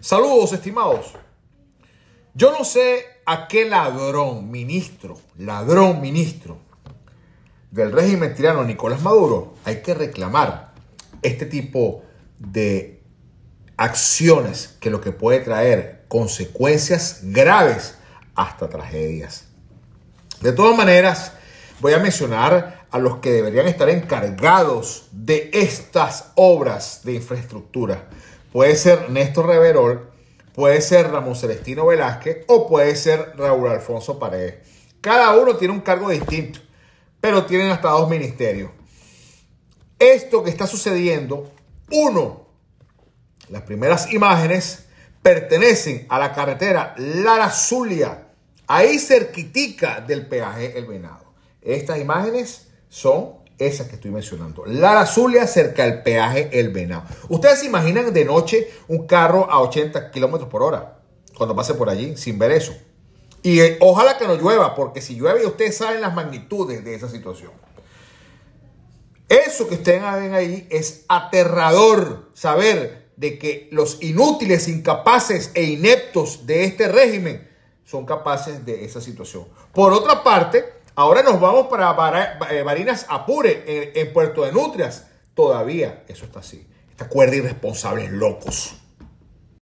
Saludos, estimados. Yo no sé a qué ladrón ministro, ladrón ministro del régimen tirano Nicolás Maduro hay que reclamar este tipo de acciones que lo que puede traer consecuencias graves hasta tragedias. De todas maneras, voy a mencionar a los que deberían estar encargados de estas obras de infraestructura. Puede ser Néstor Reverol, puede ser Ramón Celestino Velázquez o puede ser Raúl Alfonso Paredes. Cada uno tiene un cargo distinto, pero tienen hasta dos ministerios. Esto que está sucediendo, uno, las primeras imágenes pertenecen a la carretera Lara Zulia, ahí cerquitica del peaje El Venado. Estas imágenes son esas que estoy mencionando. Lara Zulia cerca del peaje El Venado. Ustedes se imaginan de noche un carro a 80 kilómetros por hora cuando pase por allí sin ver eso. Y eh, ojalá que no llueva, porque si llueve ustedes saben las magnitudes de esa situación. Eso que ustedes ven ahí es aterrador saber de que los inútiles, incapaces e ineptos de este régimen son capaces de esa situación. Por otra parte, Ahora nos vamos para eh, Barinas Apure, en, Puerto de Nutrias. Todavía eso está así. Esta cuerda de irresponsables locos.